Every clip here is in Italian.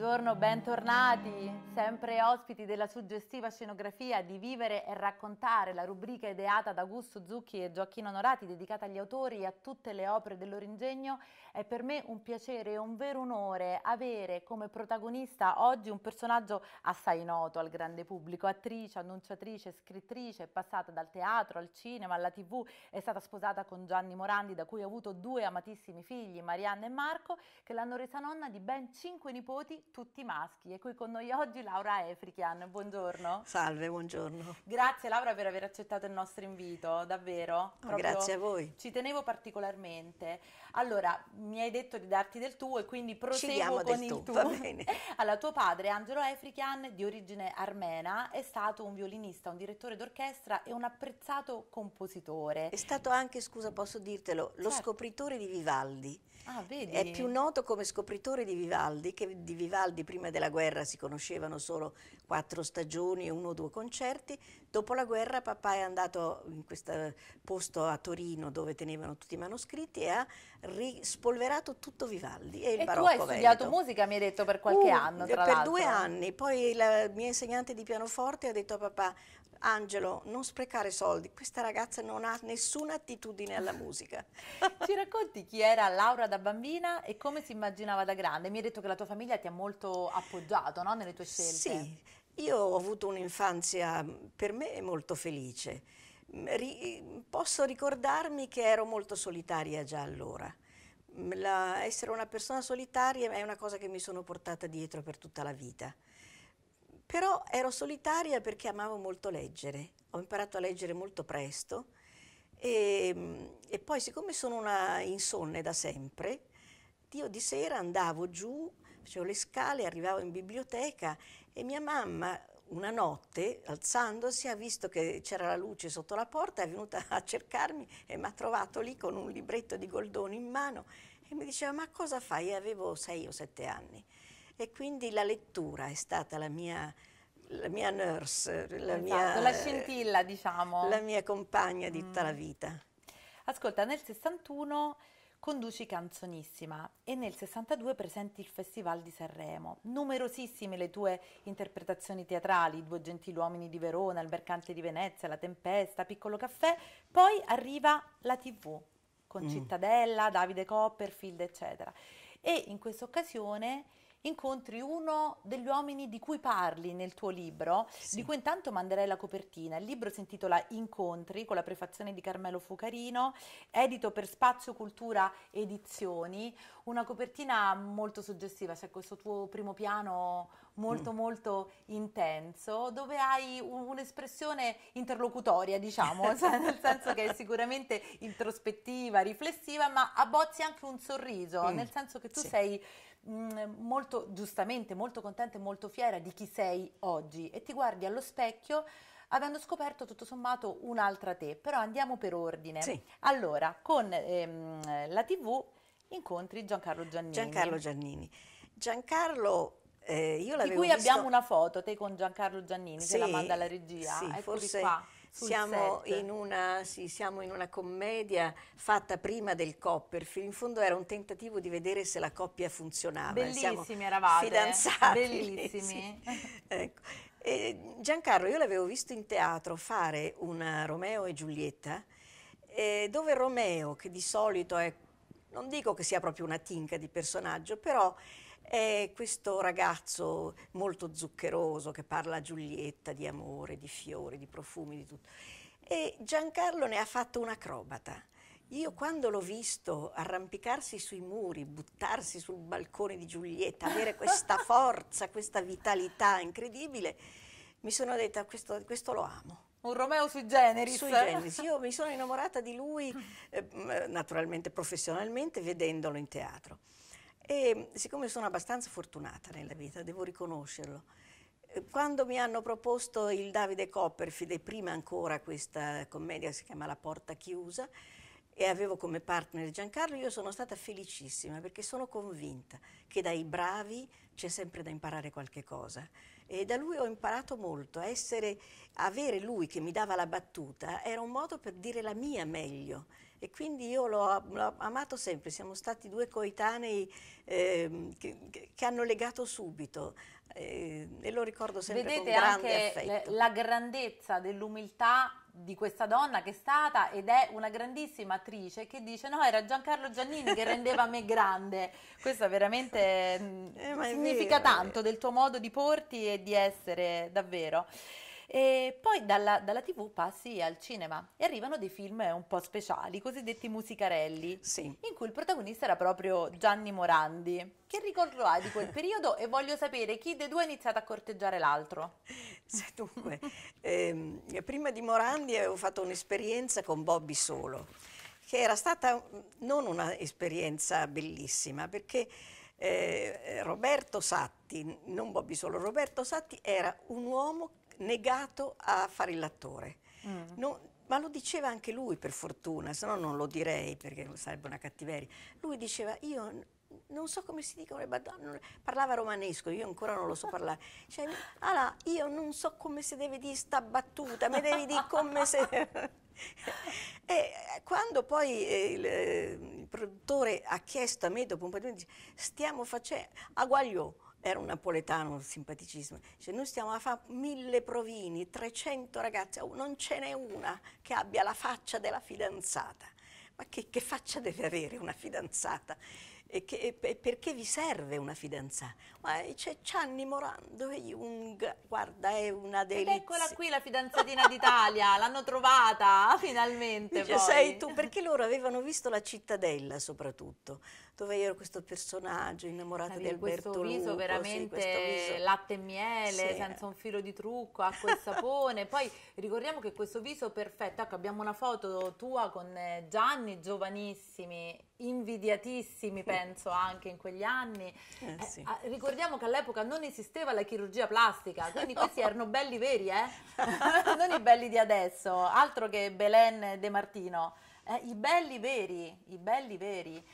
Buongiorno, bentornati, sempre ospiti della suggestiva scenografia di Vivere e raccontare, la rubrica ideata da Augusto Zucchi e Gioacchino Onorati, dedicata agli autori e a tutte le opere del loro ingegno. È per me un piacere e un vero onore avere come protagonista oggi un personaggio assai noto al grande pubblico, attrice, annunciatrice, scrittrice, passata dal teatro al cinema, alla tv, è stata sposata con Gianni Morandi, da cui ha avuto due amatissimi figli, Marianne e Marco, che l'hanno resa nonna di ben cinque nipoti tutti maschi. E qui con noi oggi Laura Efrichian. Buongiorno. Salve, buongiorno. Grazie Laura per aver accettato il nostro invito, davvero. Oh, grazie a voi. Ci tenevo particolarmente. Allora, mi hai detto di darti del tuo e quindi proseguo con il tu. tuo. Va bene. Allora, tuo padre Angelo Efrichian, di origine armena, è stato un violinista, un direttore d'orchestra e un apprezzato compositore. È stato anche, scusa, posso dirtelo, lo certo. scopritore di Vivaldi. Ah, è più noto come scopritore di Vivaldi, che di Vivaldi prima della guerra si conoscevano solo quattro stagioni e uno o due concerti. Dopo la guerra papà è andato in questo posto a Torino dove tenevano tutti i manoscritti e ha rispolverato tutto Vivaldi e il e barocco veneto. tu hai studiato veneto. musica, mi hai detto, per qualche uh, anno, Per due anni. Poi la mia insegnante di pianoforte ha detto a papà, Angelo, non sprecare soldi, questa ragazza non ha nessuna attitudine alla musica. Ci racconti chi era Laura da bambina e come si immaginava da grande? Mi hai detto che la tua famiglia ti ha molto appoggiato no? nelle tue scelte. Sì, io ho avuto un'infanzia per me molto felice. Mm, ri posso ricordarmi che ero molto solitaria già allora. Mm, la, essere una persona solitaria è una cosa che mi sono portata dietro per tutta la vita. Però ero solitaria perché amavo molto leggere, ho imparato a leggere molto presto e, ehm, e poi siccome sono una insonne da sempre, io di sera andavo giù, facevo le scale, arrivavo in biblioteca e mia mamma una notte, alzandosi, ha visto che c'era la luce sotto la porta, è venuta a cercarmi e mi ha trovato lì con un libretto di Goldoni in mano e mi diceva ma cosa fai? Io avevo sei o sette anni. E quindi la lettura è stata la mia, la mia nurse, la esatto, mia... la scintilla, diciamo. La mia compagna di tutta mm. la vita. Ascolta, nel 61 conduci Canzonissima e nel 62 presenti il Festival di Sanremo. Numerosissime le tue interpretazioni teatrali, due gentiluomini di Verona, Il mercante di Venezia, La tempesta, Piccolo caffè, poi arriva la TV con mm. Cittadella, Davide Copperfield, eccetera. E in questa occasione incontri uno degli uomini di cui parli nel tuo libro, sì. di cui intanto manderei la copertina. Il libro si intitola Incontri con la prefazione di Carmelo Fucarino, edito per Spazio Cultura Edizioni, una copertina molto suggestiva, c'è cioè questo tuo primo piano molto mm. molto intenso, dove hai un, un'espressione interlocutoria, diciamo, cioè nel senso che è sicuramente introspettiva, riflessiva, ma abbozzi anche un sorriso, mm. nel senso che tu sì. sei Mm, molto giustamente, molto contenta e molto fiera di chi sei oggi e ti guardi allo specchio avendo scoperto tutto sommato un'altra te, però andiamo per ordine. Sì. Allora, con ehm, la TV incontri Giancarlo Giannini. Giancarlo Giannini. Giancarlo eh, io l'avevo di cui visto... abbiamo una foto, te con Giancarlo Giannini, sì, se la manda la regia, sì, eccoci forse... qua siamo in, una, sì, siamo in, una, commedia fatta prima del Copperfield. In fondo era un tentativo di vedere se la coppia funzionava. Bellissimi siamo eravate. Fidanzati. Bellissimi. Sì. ecco. Giancarlo, io l'avevo visto in teatro fare una Romeo e Giulietta, eh, dove Romeo, che di solito è non dico che sia proprio una tinca di personaggio, però è questo ragazzo molto zuccheroso che parla a Giulietta di amore, di fiori, di profumi, di tutto. E Giancarlo ne ha fatto un acrobata. Io quando l'ho visto arrampicarsi sui muri, buttarsi sul balcone di Giulietta, avere questa forza, questa vitalità incredibile, mi sono detta questo, questo lo amo. Un Romeo sui generis. Sui generis. Io mi sono innamorata di lui, eh, naturalmente professionalmente, vedendolo in teatro. E siccome sono abbastanza fortunata nella vita, devo riconoscerlo, eh, quando mi hanno proposto il Davide Copperfield e prima ancora questa commedia che si chiama La porta chiusa e avevo come partner Giancarlo, io sono stata felicissima perché sono convinta che dai bravi c'è sempre da imparare qualche cosa e da lui ho imparato molto, essere, avere lui che mi dava la battuta era un modo per dire la mia meglio e quindi io l'ho, l'ho amato sempre, siamo stati due coetanei eh, che, che, hanno legato subito eh, e lo ricordo sempre Vedete con grande anche la grandezza dell'umiltà di questa donna che è stata ed è una grandissima attrice che dice no era Giancarlo Giannini che rendeva me grande questo veramente eh, mm, significa vero, tanto del tuo modo di porti e di essere davvero e poi dalla, dalla tv passi al cinema e arrivano dei film un po' speciali, i cosiddetti musicarelli, sì. in cui il protagonista era proprio Gianni Morandi. Che ricordo hai di quel periodo e voglio sapere chi dei due ha iniziato a corteggiare l'altro? Dunque, ehm, prima di Morandi avevo fatto un'esperienza con Bobby Solo, che era stata non un'esperienza bellissima, perché eh, Roberto Satti, non Bobby Solo, Roberto Satti era un uomo negato a fare il l'attore. Mm. No, ma lo diceva anche lui per fortuna, se no non lo direi perché sarebbe una cattiveria. Lui diceva io non so come si dicono le madonne, parlava romanesco, io ancora non lo so parlare. Cioè, allora, io non so come si deve dire sta battuta, mi devi dire come se... e eh, quando poi eh, il, eh, il, produttore ha chiesto a me dopo un po' di tempo, stiamo facendo... Aguagliò, era un napoletano simpaticissimo, dice noi stiamo a fare mille provini, 300 ragazze, non ce n'è una che abbia la faccia della fidanzata. Ma che, che faccia deve avere una fidanzata? E che, e perché vi serve una fidanzata? Ma eh, c'è Gianni Morando e Jung, guarda è una delizia. Ed eccola qui la fidanzatina d'Italia, l'hanno trovata finalmente Dice, sei tu, perché loro avevano visto la cittadella soprattutto, dove io ero questo personaggio innamorato Avevi di Alberto questo viso Lupo, veramente sì, viso. latte e miele, sì. senza un filo di trucco, acqua e sapone, poi ricordiamo che questo viso perfetto, ecco abbiamo una foto tua con eh, Gianni, giovanissimi, invidiatissimi penso senso anche in quegli anni. Eh, eh sì. eh, ricordiamo che all'epoca non esisteva la chirurgia plastica, quindi no. questi erano belli veri, eh? non i belli di adesso, altro che Belen De Martino, eh, i belli veri, i belli veri.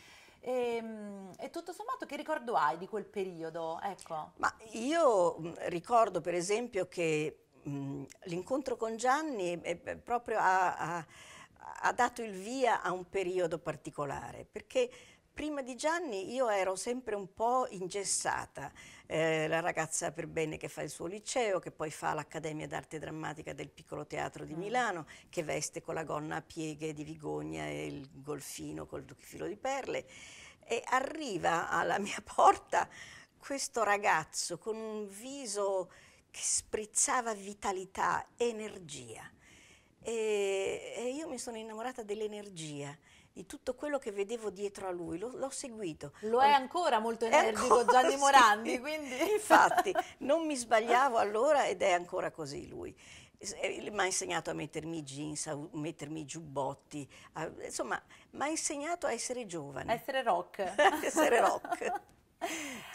E, ehm, e, tutto sommato che ricordo hai di quel periodo? Ecco. Ma io mm, ricordo per esempio che mh, mm, l'incontro con Gianni è, eh, è proprio a, a ha dato il via a un periodo particolare, perché Prima di Gianni io ero sempre un po' ingessata, eh, la ragazza per bene che fa il suo liceo, che poi fa l'Accademia d'Arte Drammatica del Piccolo Teatro di mm. Milano, che veste con la gonna a pieghe di Vigogna e il golfino col filo di perle, e arriva alla mia porta questo ragazzo con un viso che sprizzava vitalità, energia. E, e io mi sono innamorata dell'energia di tutto quello che vedevo dietro a lui, l'ho, l'ho seguito. Lo è ancora molto energico ancora, Gianni Morandi, sì. quindi... Infatti, non mi sbagliavo allora ed è ancora così lui eh, mi ha insegnato a mettermi jeans, a mettermi giubbotti, a, insomma, mi ha insegnato a essere giovane. A essere rock. essere rock.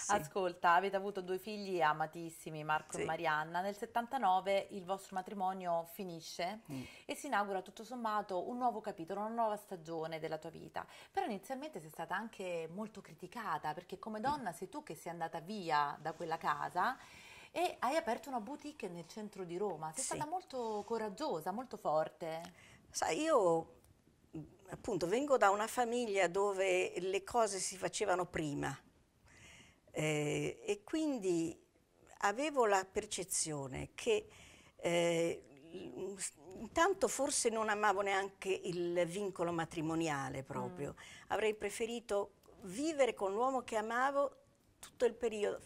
Ascolta, avete avuto due figli amatissimi, Marco sì. e Marianna. Nel 79 il vostro matrimonio finisce mm. e si inaugura tutto sommato un nuovo capitolo, una nuova stagione della tua vita. Però inizialmente sei stata anche molto criticata perché come mm. donna mm. sei tu che sei andata via da quella casa e hai aperto una boutique nel centro di Roma. Sei sì. stata molto coraggiosa, molto forte. Sai, io appunto vengo da una famiglia dove le cose si facevano prima eh, e quindi avevo la percezione che eh, intanto forse non amavo neanche il vincolo matrimoniale proprio, mm. avrei preferito vivere con l'uomo che amavo tutto il periodo,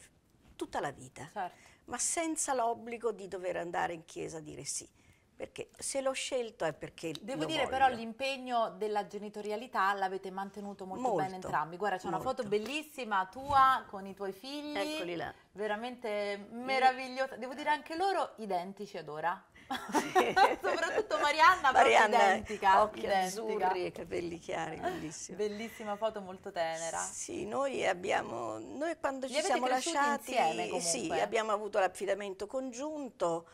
tutta la vita, certo. ma senza l'obbligo di dover andare in chiesa a dire sì. Perché se l'ho scelto è perché. Devo dire, voglio. però, l'impegno della genitorialità l'avete mantenuto molto, molto bene entrambi. Guarda, c'è una foto bellissima tua con i tuoi figli. Eccoli là. Veramente meravigliosa. Devo dire anche loro identici ad ora. Sì. Soprattutto Marianna, Marianna identica. Occhi identica. azzurri e capelli chiari, bellissima. Bellissima foto, molto tenera. Sì, noi abbiamo. Noi quando Li ci siamo lasciati. Insieme, sì, abbiamo avuto l'affidamento congiunto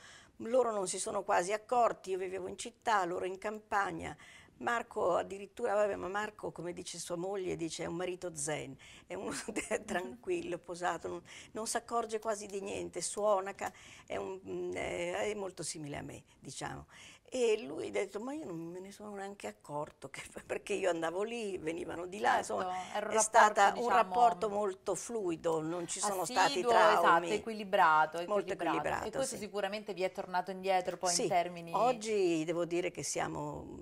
loro non si sono quasi accorti, io vivevo in città, loro in campagna. Marco addirittura, vabbè, ma Marco, come dice sua moglie, dice è un marito zen, è uno mm-hmm. tranquillo, posato, non, non si accorge quasi di niente, suonaca, è, un, mm, è molto simile a me, diciamo. E lui ha detto, ma io non me ne sono neanche accorto, che, perché io andavo lì, venivano di là, certo, è stato diciamo, un rapporto molto fluido, non ci sono assiduo, stati esatto, traumi. Esatto, equilibrato, equilibrato. Molto equilibrato. E questo sì. sicuramente vi è tornato indietro poi sì, in termini... oggi devo dire che siamo,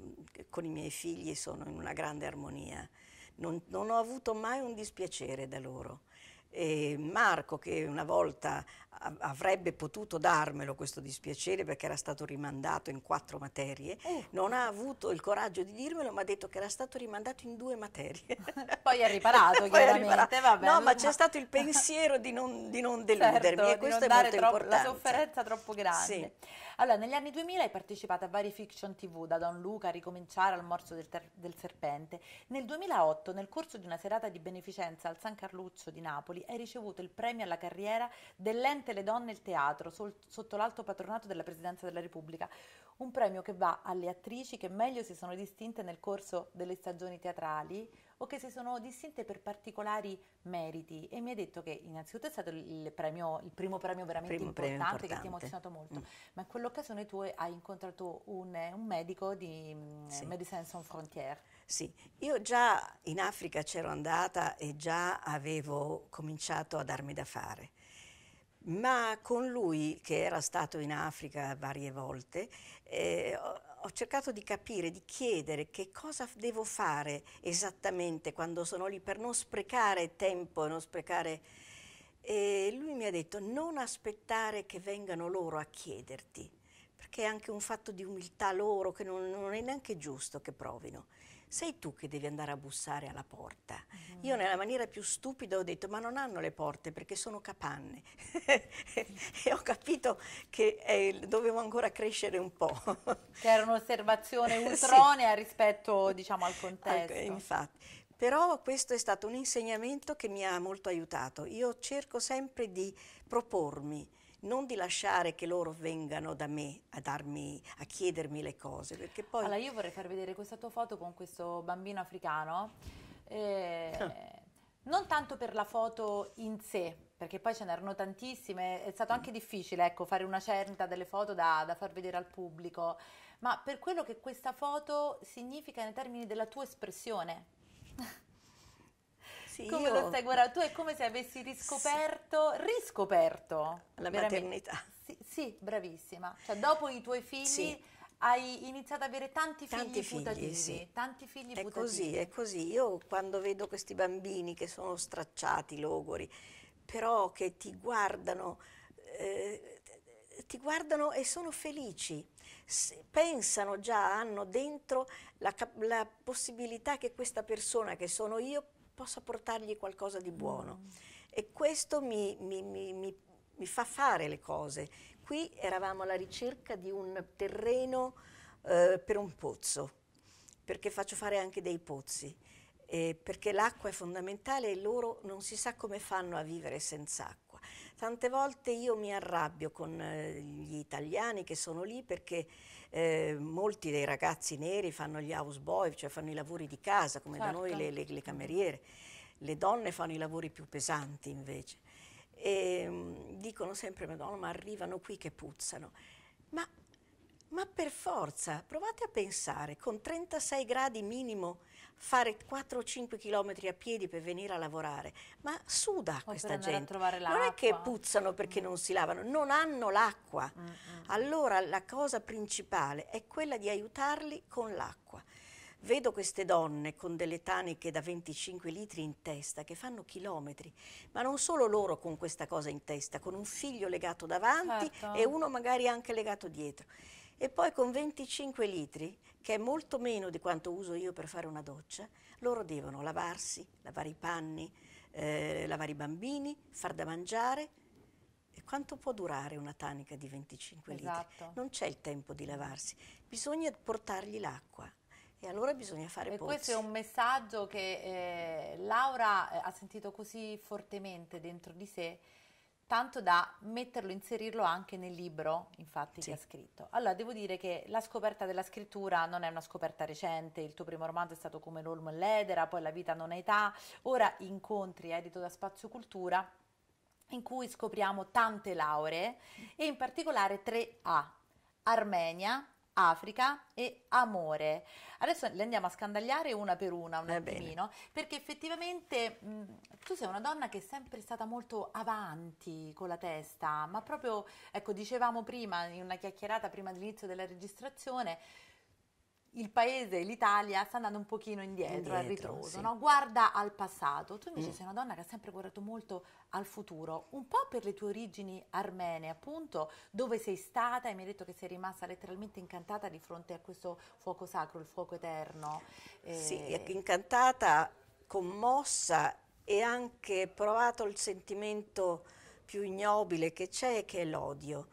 con i miei figli sono in una grande armonia. Non, non ho avuto mai un dispiacere da loro. E Marco che una volta avrebbe potuto darmelo questo dispiacere perché era stato rimandato in quattro materie, uh. non ha avuto il coraggio di dirmelo, ma ha detto che era stato rimandato in due materie. Poi ha riparato, Poi chiaramente. riparato. Vabbè, no, ma c'è stato il pensiero di non, di non certo, deludermi certo, e questo è molto troppo, importante. La sofferenza troppo grande. Sì. Allora, negli anni 2000 hai partecipato a vari fiction tv, da Don Luca a ricominciare al morso del, del serpente. Nel 2008, nel corso di una serata di beneficenza al San Carluccio di Napoli, hai ricevuto il premio alla carriera dell'ente Finalmente le donne e il teatro, sol- sotto l'alto patronato della Presidenza della Repubblica, un premio che va alle attrici che meglio si sono distinte nel corso delle stagioni teatrali o che si sono distinte per particolari meriti. E mi hai detto che innanzitutto è stato il, premio, il primo premio veramente primo importante, premio importante, che ti ha emozionato molto, mm. ma in quell'occasione tu hai incontrato un, un medico di mm, sì. Médecins Sans Frontières. Sì, io già in Africa c'ero andata e già avevo cominciato a darmi da fare ma con lui, che era stato in Africa varie volte, eh, ho cercato di capire, di chiedere che cosa devo fare esattamente quando sono lì per non sprecare tempo, non sprecare... E lui mi ha detto non aspettare che vengano loro a chiederti, perché è anche un fatto di umiltà loro che non, non è neanche giusto che provino sei tu che devi andare a bussare alla porta. Mm. Io nella maniera più stupida ho detto, ma non hanno le porte perché sono capanne. e ho capito che eh, dovevo ancora crescere un po'. che era un'osservazione ultronea sì. rispetto diciamo, al contesto. Al, ecco, infatti. Però questo è stato un insegnamento che mi ha molto aiutato. Io cerco sempre di propormi non di lasciare che loro vengano da me a, darmi, a chiedermi le cose. Perché poi... Allora, io vorrei far vedere questa tua foto con questo bambino africano, eh, ah. non tanto per la foto in sé, perché poi ce n'erano tantissime, è stato anche difficile ecco, fare una certa delle foto da, da far vedere al pubblico, ma per quello che questa foto significa nei termini della tua espressione sì, come io... lo stai guardando? Tu è come se avessi riscoperto, sì. riscoperto la maternità. Sì, sì, bravissima. Cioè, dopo i tuoi figli sì. hai iniziato ad avere tanti figli tanti putativi, figli, tanti figli è putativi. così, è così. Io quando vedo questi bambini che sono stracciati, logori, però che ti guardano eh, ti guardano e sono felici, pensano già, hanno dentro la, la, possibilità che questa persona che sono io possa portargli qualcosa di buono. Mm. E questo mi, mi, mi, mi fa fare le cose. Qui eravamo alla ricerca di un terreno eh, per un pozzo, perché faccio fare anche dei pozzi. Eh, perché l'acqua è fondamentale e loro non si sa come fanno a vivere senza acqua. Tante volte io mi arrabbio con eh, gli italiani che sono lì perché eh, molti dei ragazzi neri fanno gli houseboy, cioè fanno i lavori di casa, come certo. da noi certo. le, le, le, cameriere. Le donne fanno i lavori più pesanti invece. E, ehm, dicono sempre, madonna, ma arrivano qui che puzzano. Ma, ma per forza, provate a pensare, con 36 gradi minimo fare 4-5 chilometri a piedi per venire a lavorare, ma suda questa gente. Non è che puzzano perché mm. non si lavano, non hanno l'acqua. Mm -hmm. Allora la cosa principale è quella di aiutarli con l'acqua. Vedo queste donne con delle taniche da 25 litri in testa che fanno chilometri, ma non solo loro con questa cosa in testa, con un figlio legato davanti certo. e uno magari anche legato dietro. E poi con 25 litri, che è molto meno di quanto uso io per fare una doccia, loro devono lavarsi, lavare i panni, eh, lavare i bambini, far da mangiare. E quanto può durare una tanica di 25 esatto. litri? Non c'è il tempo di lavarsi, bisogna portargli l'acqua. E allora bisogna fare e Questo è un messaggio che eh, Laura eh, ha sentito così fortemente dentro di sé tanto da metterlo, inserirlo anche nel libro, infatti, sì. che ha scritto. Allora, devo dire che la scoperta della scrittura non è una scoperta recente, il tuo primo romanzo è stato come l'olmo e l'edera, poi La vita non è età, ora incontri, eh, edito da Spazio Cultura, in cui scopriamo tante lauree e in particolare tre A, Armenia, Africa e amore. Adesso le andiamo a scandagliare una per una un eh, attimino, perché effettivamente mh, tu sei una donna che è sempre stata molto avanti con la testa, ma proprio, ecco, dicevamo prima in una chiacchierata prima dell'inizio della registrazione, il paese, l'Italia, sta andando un pochino indietro, indietro al ritroso, sì. no? guarda al passato. Tu invece mm. sei una donna che ha sempre guardato molto al futuro, un po' per le tue origini armene, appunto, dove sei stata e mi hai detto che sei rimasta letteralmente incantata di fronte a questo fuoco sacro, il fuoco eterno. Eh... Sì, ecco, incantata, commossa e anche provato il sentimento più ignobile che c'è, che è l'odio.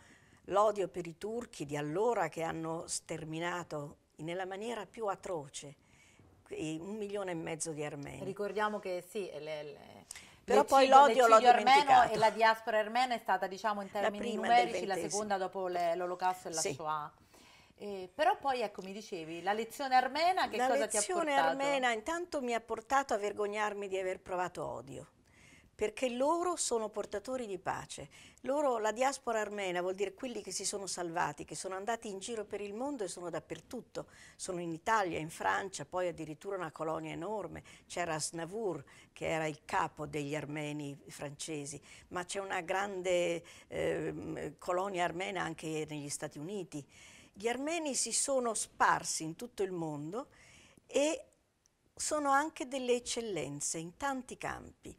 L'odio per i turchi di allora che hanno sterminato nella maniera più atroce un milione e mezzo di armeni. Ricordiamo che sì, le, le, però poi l'odio l'ho dimenticato. e la diaspora armena è stata diciamo in termini la numerici la seconda dopo l'olocausto e la sì. Shoah. Eh, però poi ecco mi dicevi la lezione armena che la cosa ti ha portato? La lezione armena intanto mi ha portato a vergognarmi di aver provato odio perché loro sono portatori di pace. Loro, la diaspora armena vuol dire quelli che si sono salvati, che sono andati in giro per il mondo e sono dappertutto. Sono in Italia, in Francia, poi addirittura una colonia enorme. C'era Asnavour, che era il capo degli armeni francesi, ma c'è una grande eh, colonia armena anche negli Stati Uniti. Gli armeni si sono sparsi in tutto il mondo e sono anche delle eccellenze in tanti campi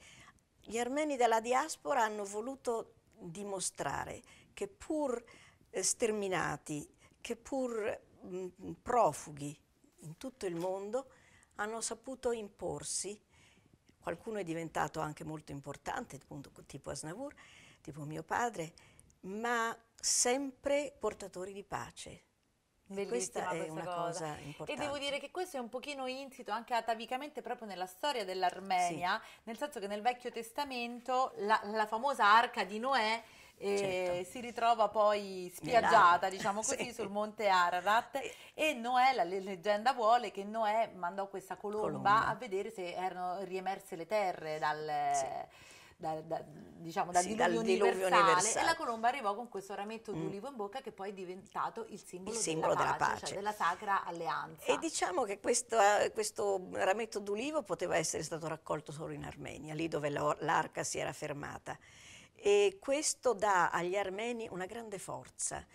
gli armeni della diaspora hanno voluto dimostrare che pur eh, sterminati, che pur mm, profughi in tutto il mondo, hanno saputo imporsi, qualcuno è diventato anche molto importante, tipo Asnavur, tipo mio padre, ma sempre portatori di pace, Bellissima questa, questa cosa. cosa e devo dire che questo è un pochino insito anche atavicamente proprio nella storia dell'Armenia, sì. nel senso che nel Vecchio Testamento la, la famosa arca di Noè e eh, certo. si ritrova poi spiaggiata, diciamo così, sì. sul monte Ararat e Noè, la leggenda vuole che Noè mandò questa colomba, colomba. a vedere se erano riemerse le terre dal... Sì da, da, diciamo, dal, sì, diluvio, dal universale, diluvio universale, e la colomba arrivò con questo rametto mm. d'ulivo mm. in bocca che poi è diventato il simbolo, il simbolo della, della pace, pace. Cioè della sacra alleanza. E diciamo che questo, eh, questo, rametto d'ulivo poteva essere stato raccolto solo in Armenia, lì dove l'arca si era fermata. E questo dà agli armeni una grande forza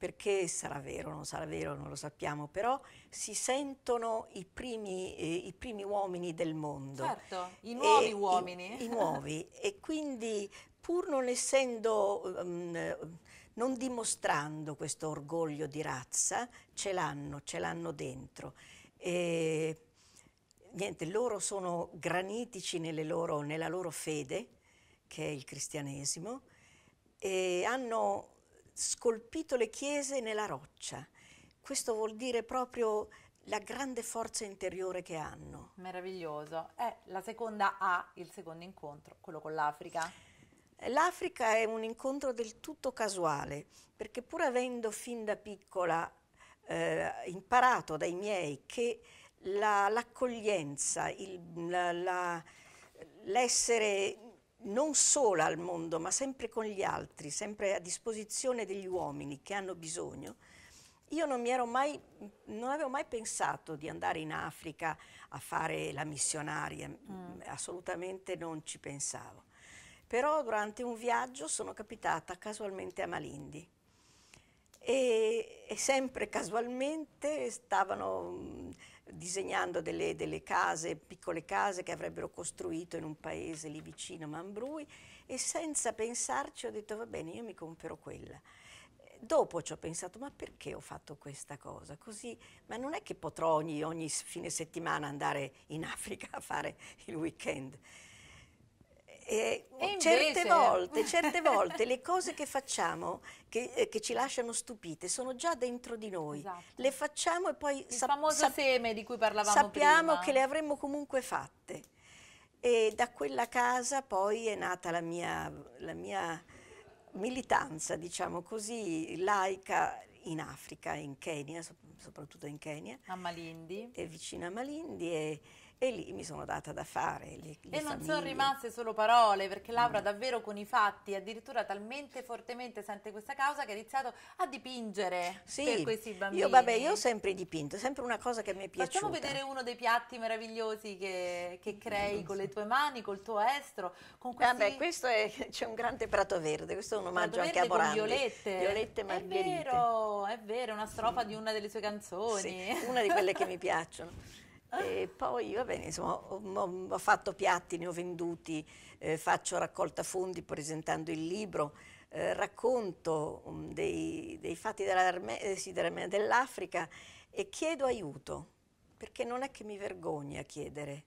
perché sarà vero, non sarà vero, non lo sappiamo, però si sentono i primi, eh, i primi uomini del mondo. Certo, i nuovi e, uomini. I, I, nuovi, e quindi pur non essendo, um, non dimostrando questo orgoglio di razza, ce l'hanno, ce l'hanno dentro. E, niente, loro sono granitici loro, nella loro fede, che è il cristianesimo, e hanno scolpito le chiese nella roccia. Questo vuol dire proprio la grande forza interiore che hanno. Meraviglioso. È la seconda A, il secondo incontro, quello con l'Africa. L'Africa è un incontro del tutto casuale, perché pur avendo fin da piccola eh, imparato dai miei che l'accoglienza, la, l'essere non sola al mondo, ma sempre con gli altri, sempre a disposizione degli uomini che hanno bisogno, io non, mi ero mai, non avevo mai pensato di andare in Africa a fare la missionaria, mm. assolutamente non ci pensavo. Però durante un viaggio sono capitata casualmente a Malindi e, e sempre casualmente stavano mm, disegnando delle, delle, case, piccole case che avrebbero costruito in un paese lì vicino, Mambrui, e senza pensarci ho detto va bene, io mi compro quella. Dopo ci ho pensato, ma perché ho fatto questa cosa? Così, ma non è che potrò ogni, ogni fine settimana andare in Africa a fare il weekend. Eh, certe, volte, certe volte le cose che facciamo, che, eh, che, ci lasciano stupite, sono già dentro di noi. Esatto. Le facciamo e poi... Il famoso seme di cui parlavamo sappiamo prima. che le avremmo comunque fatte. E da quella casa poi è nata la mia, la mia militanza, diciamo così, laica in Africa, in Kenya, soprattutto in Kenya. A Malindi. vicino a Malindi e lì mi sono data da fare. Gli, gli e non famiglie. sono rimaste solo parole, perché Laura mm. davvero con i fatti, addirittura talmente fortemente sente questa causa che ha iniziato a dipingere sì, per questi bambini. Io, vabbè, io ho sempre dipinto, sempre una cosa che mi è piaciuta. Facciamo vedere uno dei piatti meravigliosi che, che mm, crei so. con le tue mani, col tuo estro. Con questi... Vabbè, questo è, c'è un grande prato verde, questo è un omaggio anche a Morandi. violette. Violette margherite. È vero, è vero, una strofa sì. di una delle sue canzoni. Sì, una di quelle che mi piacciono. E poi, va bene, insomma, ho, ho fatto piatti, ne ho venduti, eh, faccio raccolta fondi presentando il libro, eh, racconto um, dei, dei, fatti eh, sì, dell'Africa e chiedo aiuto, perché non è che mi vergogna chiedere.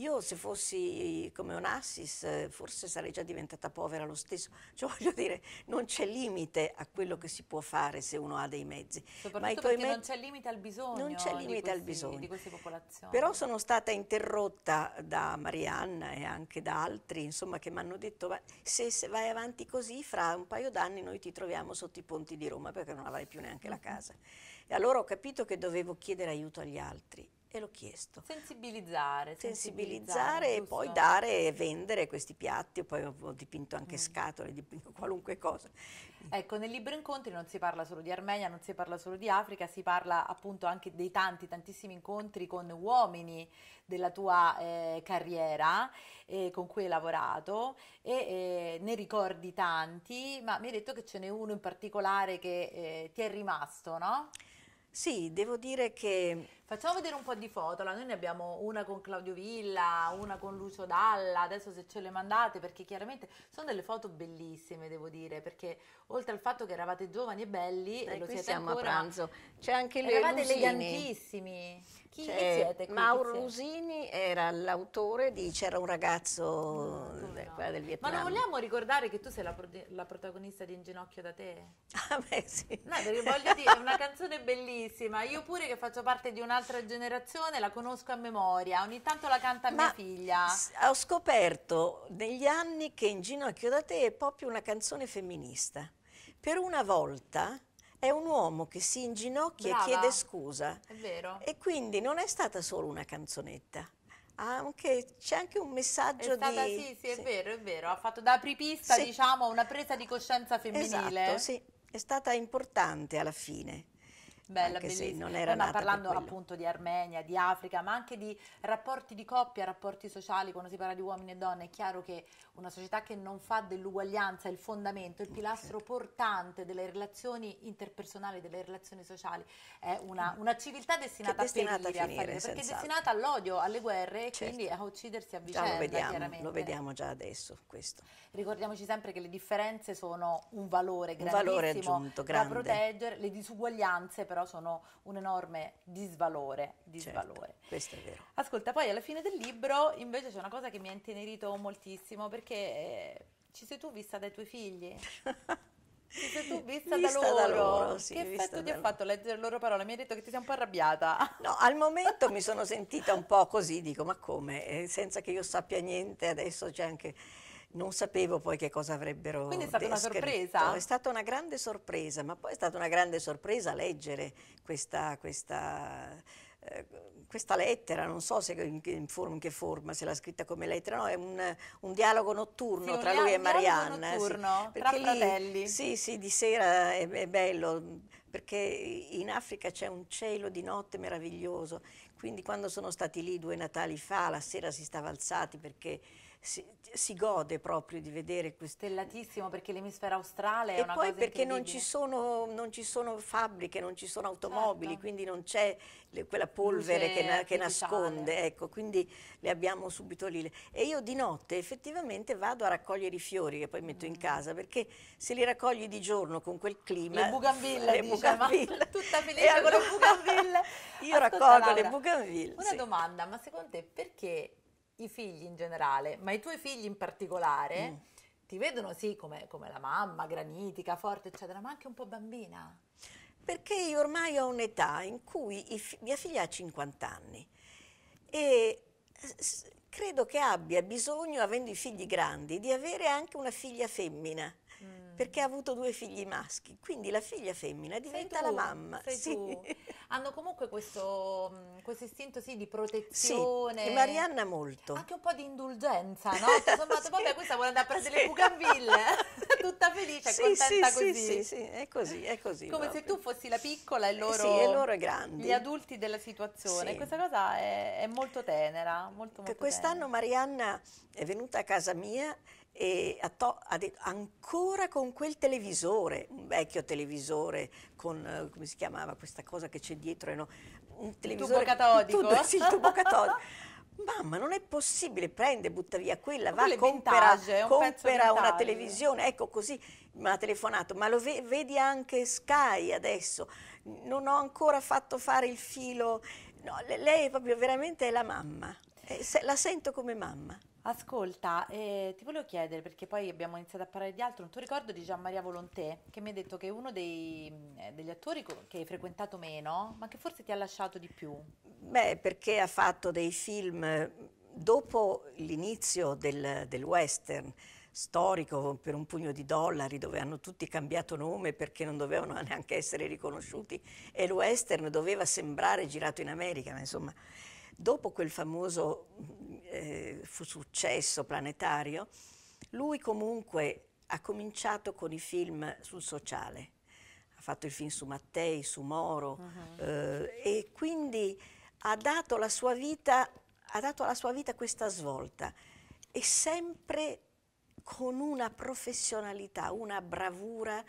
Io se fossi come Onassis eh, forse sarei già diventata povera lo stesso, cioè voglio dire non c'è limite a quello che si può fare se uno ha dei mezzi. Soprattutto Ma perché mezzi... non c'è limite al bisogno, non c'è limite questi, al bisogno. di queste popolazioni. Però sono stata interrotta da Marianna e anche da altri insomma, che mi hanno detto se, se vai avanti così fra un paio d'anni noi ti troviamo sotto i ponti di Roma perché non avrai più neanche la casa. E allora ho capito che dovevo chiedere aiuto agli altri e l'ho chiesto. Sensibilizzare. Sensibilizzare, sensibilizzare e poi dare e vendere questi piatti, poi ho dipinto anche mm. scatole, dipinto qualunque cosa. Ecco, nel libro incontri non si parla solo di Armenia, non si parla solo di Africa, si parla appunto anche dei tanti, tantissimi incontri con uomini della tua eh, carriera eh, con cui hai lavorato e eh, ne ricordi tanti, ma mi hai detto che ce n'è uno in particolare che eh, ti è rimasto, no? Sì, devo dire che Facciamo vedere un po' di foto, allora, noi ne abbiamo una con Claudio Villa, una con Lucio Dalla, adesso se ce le mandate perché chiaramente sono delle foto bellissime devo dire, perché oltre al fatto che eravate giovani e belli e, e lo siete siamo ancora, a pranzo, c'è anche le eravate Lusini. elegantissimi, chi, chi siete? Qui? Mauro Lusini era l'autore di C'era un ragazzo mm, no, del, no. del Vietnam. Ma non vogliamo ricordare che tu sei la, la protagonista di In ginocchio da te? Ah beh sì. No perché voglio dire, è una canzone bellissima, io pure che faccio parte di una un'altra generazione, la conosco a memoria, ogni tanto la canta Ma mia figlia. Ho scoperto negli anni che in Ginocchio da te è proprio una canzone femminista. Per una volta è un uomo che si inginocchia Brava. e chiede scusa. È vero. E quindi non è stata solo una canzonetta. Anche, c'è anche un messaggio è stata, di... Sì, sì, è sì. vero, è vero. Ha fatto da apripista, sì. diciamo, una presa di coscienza femminile. Esatto, sì. È stata importante alla fine. Bella, anche bellissima. non era eh, ma parlando appunto di Armenia, di Africa, ma anche di rapporti di coppia, rapporti sociali, quando si parla di uomini e donne, è chiaro che una società che non fa dell'uguaglianza il fondamento, il mm, pilastro certo. portante delle relazioni interpersonali, delle relazioni sociali, è una, mm. una civiltà destinata, destinata a perire, a, finire, a farire, perché è destinata all'odio, alle guerre e quindi certo. a uccidersi a vicenda, già lo vediamo, lo vediamo già adesso questo. Ricordiamoci sempre che le differenze sono un valore grandissimo un valore aggiunto, grande. da proteggere, le disuguaglianze però però sono un enorme disvalore. Certo, disvalore. Certo, questo è vero. Ascolta, poi alla fine del libro invece c'è una cosa che mi ha intenerito moltissimo perché eh, ci sei tu vista dai tuoi figli? Ti sei tu vista, vista da loro, da loro sì, che effetto ti ha fatto leggere le loro parole? Mi hai detto che ti sei un po' arrabbiata. No, al momento mi sono sentita un po' così, dico ma come? Eh, senza che io sappia niente, adesso c'è anche non sapevo poi che cosa avrebbero Quindi è stata una sorpresa? È stata una grande sorpresa, ma poi è stata una grande sorpresa leggere questa, questa eh, questa lettera, non so se, in, che, forma, in che forma, se l'ha scritta come lettera, no, è un, un dialogo notturno sì, tra lui e Marianne. Notturno, sì, tra lì, fratelli. Sì, sì, di sera è, è bello, perché in Africa c'è un cielo di notte meraviglioso, quindi quando sono stati lì due Natali fa, la sera si stava alzati perché si, si, gode proprio di vedere questo. Stellatissimo perché l'emisfero australe e è una cosa E poi perché non ci, sono, non ci, sono, fabbriche, non ci sono certo. automobili, certo. quindi non c'è quella polvere che, che, nasconde, ecco, quindi le abbiamo subito lì. E io di notte effettivamente vado a raccogliere i fiori che poi metto mm. in casa, perché se li raccogli di giorno con quel clima... Le bugambille, le diciamo. bugambille. tutta felice con le bugambille. io Ascolta, raccolgo Laura, le bugambille. Una sì. domanda, ma secondo te perché i figli in generale, ma i tuoi figli in particolare, mm. ti vedono sì come, come, la mamma, granitica, forte, eccetera, ma anche un po' bambina. Perché io ormai ho un'età in cui fi- mia figlia ha 50 anni e credo che abbia bisogno, avendo i figli grandi, di avere anche una figlia femmina Mm. perché ha avuto due figli maschi, quindi la figlia femmina diventa tu, la mamma. Sì. Hanno comunque questo, mm, questo istinto sì, di protezione. Sì, Marianna molto. Anche un po' di indulgenza, no? Cioè, insomma, sì. vabbè, questa vuole andare a prendere sì. le bucambille, tutta felice, sì, contenta così. Sì, sì, è così, è così. Come proprio. se tu fossi la piccola e eh loro, sì, e loro grandi. gli adulti della situazione. Questa cosa è, è, molto tenera, molto, molto Quest'anno tenera. Marianna è venuta a casa mia e ha, detto ancora con quel televisore, un vecchio televisore con, eh, come si chiamava questa cosa che c'è dietro? No? Un televisore, il tubo catodico? Tutto, sì, il tubo catodico. Mamma, non è possibile, prende, butta via quella, va, compra, vintage, compra una televisione, ecco così mi ha telefonato, ma lo ve vedi anche Sky adesso, non ho ancora fatto fare il filo, no, lei è proprio veramente è la mamma, eh, la sento come mamma. Ascolta, eh, ti volevo chiedere, perché poi abbiamo iniziato a parlare di altro, un tuo ricordo di Gian Maria Volonté, che mi ha detto che è uno dei, eh, degli attori che hai frequentato meno, ma che forse ti ha lasciato di più. Beh, perché ha fatto dei film dopo l'inizio del, del western storico per un pugno di dollari dove hanno tutti cambiato nome perché non dovevano neanche essere riconosciuti e il western doveva sembrare girato in America, ma insomma dopo quel famoso eh, successo planetario, lui comunque ha cominciato con i film sul sociale, ha fatto il film su Mattei, su Moro uh mhm. -huh. eh, e quindi ha dato, alla sua vita, sua vita questa svolta e sempre con una professionalità, una bravura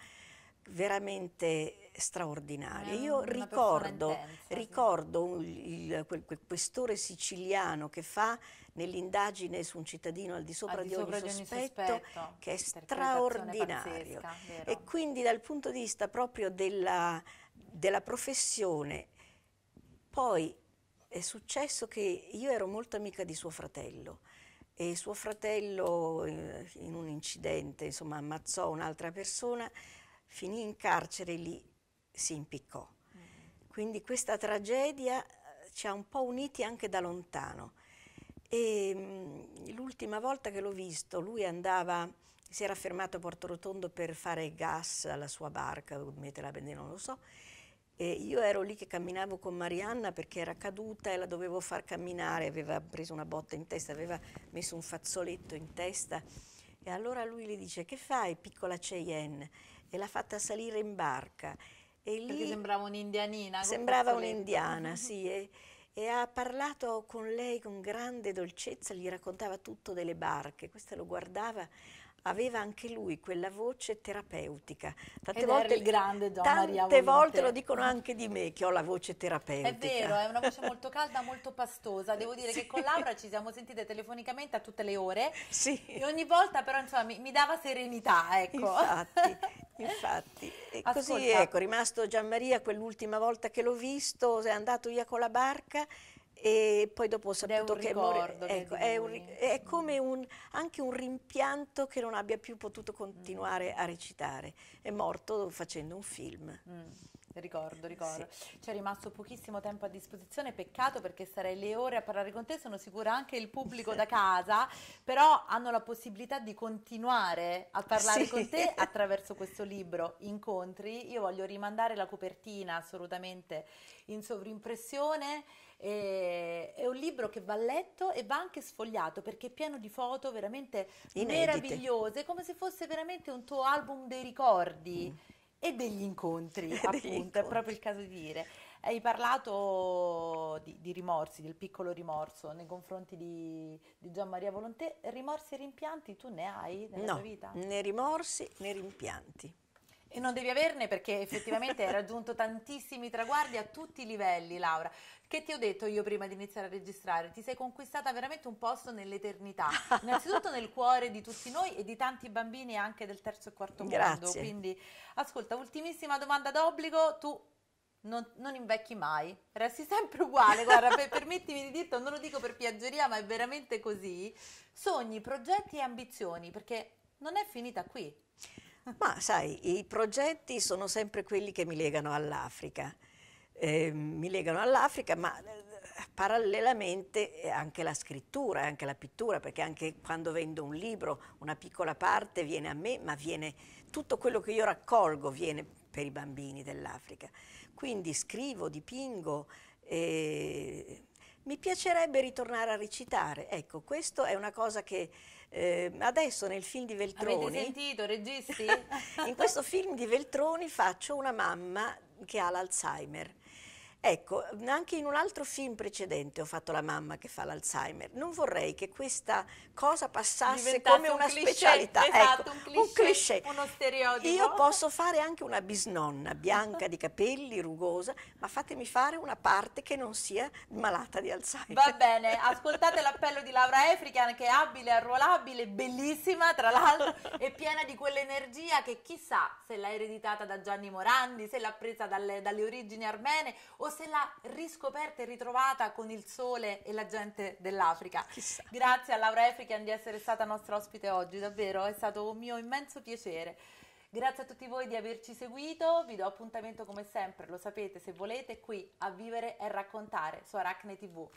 veramente straordinaria. Ah, io ricordo, ricordo un, il, quel, quel, questore siciliano che fa nell'indagine su un cittadino al di sopra, al di, sopra di, ogni, sospetto, sospetto che è straordinario. Pazzesca, e quindi dal punto di vista proprio della, della professione, poi è successo che io ero molto amica di suo fratello e suo fratello eh, in un incidente insomma, ammazzò un'altra persona finì in carcere e lì si impiccò. Quindi questa tragedia eh, ci ha un po' uniti anche da lontano. E mm, l'ultima volta che l'ho visto, lui andava, si era fermato a Porto Rotondo per fare gas alla sua barca, mette la benzina, non lo so. E io ero lì che camminavo con Marianna perché era caduta e la dovevo far camminare, aveva preso una botta in testa, aveva messo un fazzoletto in testa. E allora lui le dice: Che fai, piccola Cheyenne? e l'ha fatta salire in barca. E lì Perché sembrava un'indianina. Sembrava un'indiana, sì. E, e ha parlato con lei con grande dolcezza, gli raccontava tutto delle barche. Questa lo guardava aveva anche lui quella voce terapeutica. Tante Ed volte, il grande Don tante Maria Tante volte lo dicono anche di me che ho la voce terapeutica. È vero, è una voce molto calda, molto pastosa. Devo dire sì. che con Laura ci siamo sentite telefonicamente a tutte le ore. Sì. E ogni volta però insomma mi, mi dava serenità, ecco. Infatti, infatti. E così ecco, rimasto Gianmaria quell'ultima volta che l'ho visto, è andato via con la barca e poi dopo ho saputo che ricordo, ecco, è, un, è, come mm. un, anche un rimpianto che non abbia più potuto continuare mm. a recitare. È morto facendo un film. Mm ricordo, ricordo. Sì. C'è rimasto pochissimo tempo a disposizione, peccato perché sarei le ore a parlare con te, sono sicura anche il pubblico sì. da casa, però hanno la possibilità di continuare a parlare sì. con te attraverso questo libro, Incontri. Io voglio rimandare la copertina assolutamente in sovrimpressione. E, è un libro che va letto e va anche sfogliato perché è pieno di foto veramente Inedite. meravigliose, come se fosse veramente un tuo album dei ricordi. Mm e degli incontri, appunto, degli incontri. è proprio il caso di dire. Hai parlato di, di rimorsi, del piccolo rimorso nei confronti di, di Maria Volonté. Rimorsi e rimpianti tu ne hai nella no, tua vita? né rimorsi né rimpianti. E non devi averne perché effettivamente hai raggiunto tantissimi traguardi a tutti i livelli, Laura che ti ho detto io prima di iniziare a registrare, ti sei conquistata veramente un posto nell'eternità, innanzitutto nel cuore di tutti noi e di tanti bambini anche del terzo e quarto Grazie. mondo. Quindi, ascolta, ultimissima domanda d'obbligo, tu non, non, invecchi mai, resti sempre uguale. Guarda, per, permettimi di dirtelo, non lo dico per piaggeria, ma è veramente così. Sogni, progetti e ambizioni, perché non è finita qui. Ma sai, i progetti sono sempre quelli che mi legano all'Africa eh, mi legano all'Africa, ma eh, parallelamente eh, anche la scrittura, anche la pittura, perché anche quando vendo un libro una piccola parte viene a me, ma viene tutto quello che io raccolgo viene per i bambini dell'Africa. Quindi scrivo, dipingo. Eh, mi piacerebbe ritornare a recitare. Ecco, questa è una cosa che eh, adesso nel film di Veltroni... Avete sentito, registi? in questo film di Veltroni faccio una mamma che ha l'Alzheimer Ecco, anche in un altro film precedente ho fatto la mamma che fa l'Alzheimer. Non vorrei che questa cosa passasse Diventasse come un una cliché, specialità. Esatto, ecco, un, cliché, un cliché, uno stereotipo. Io posso fare anche una bisnonna bianca di capelli, rugosa, ma fatemi fare una parte che non sia malata di Alzheimer. Va bene, ascoltate l'appello di Laura Efrican che è abile, arruolabile, bellissima tra l'altro e piena di quell'energia che chissà se l'ha ereditata da Gianni Morandi, se l'ha presa dalle, dalle origini armene o se l'ha riscoperta e ritrovata con il sole e la gente dell'Africa. Chissà. Grazie a Laura Efrican di essere stata nostra ospite oggi, davvero è stato un mio immenso piacere. Grazie a tutti voi di averci seguito, vi do appuntamento come sempre, lo sapete se volete, qui a Vivere e Raccontare su Aracne TV.